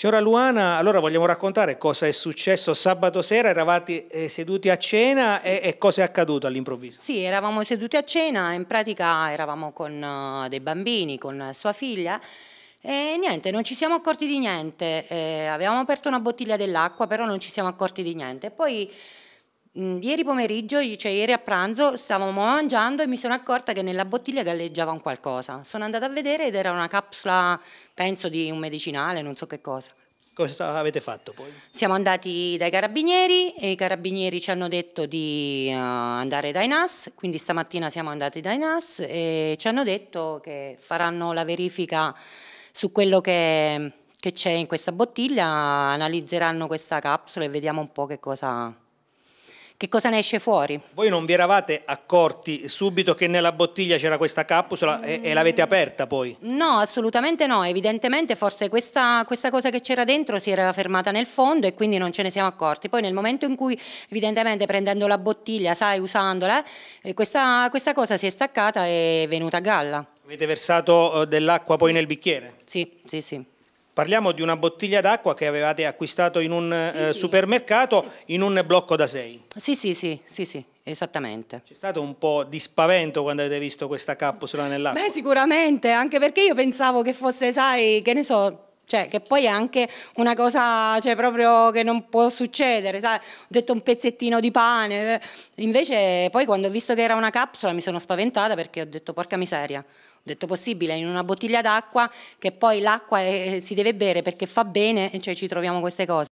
Signora Luana, allora vogliamo raccontare cosa è successo sabato sera, eravate eh, seduti a cena sì. e, e, cosa è accaduto all'improvviso? Sì, eravamo seduti a cena, in pratica eravamo con eh, dei bambini, con sua figlia e niente, non ci siamo accorti di niente, eh, avevamo aperto una bottiglia dell'acqua però non ci siamo accorti di niente. Poi Mm, ieri pomeriggio, cioè ieri a pranzo, stavamo mangiando e mi sono accorta che nella bottiglia galleggiava un qualcosa. Sono andata a vedere ed era una capsula, penso, di un medicinale, non so che cosa. Cosa avete fatto poi? Siamo andati dai carabinieri e i carabinieri ci hanno detto di uh, andare dai NAS, quindi stamattina siamo andati dai NAS e ci hanno detto che faranno la verifica su quello che, che c'è in questa bottiglia, analizzeranno questa capsula e vediamo un po' che cosa che cosa ne esce fuori? Voi non vi eravate accorti subito che nella bottiglia c'era questa capsula mm. e, e l'avete mm. aperta poi? No, assolutamente no, evidentemente forse questa, questa cosa che c'era dentro si era fermata nel fondo e quindi non ce ne siamo accorti. Poi nel momento in cui evidentemente prendendo la bottiglia, sai, usandola, eh, questa, questa cosa si è staccata e è venuta a galla. Avete versato eh, dell'acqua sì. poi nel bicchiere? Sì, sì, sì. Parliamo di una bottiglia d'acqua che avevate acquistato in un sì, eh, sì. supermercato sì. in un blocco da 6. Sì, sì, sì, sì, esattamente. C'è stato un po' di spavento quando avete visto questa capsula nell'acqua? Beh, sicuramente, anche perché io pensavo che fosse, sai, che ne so, cioè che poi è anche una cosa cioè, proprio che non può succedere, sai? ho detto un pezzettino di pane, invece poi quando ho visto che era una capsula mi sono spaventata perché ho detto porca miseria, ho detto possibile, in una bottiglia d'acqua che poi l'acqua eh, si deve bere perché fa bene, cioè ci troviamo queste cose.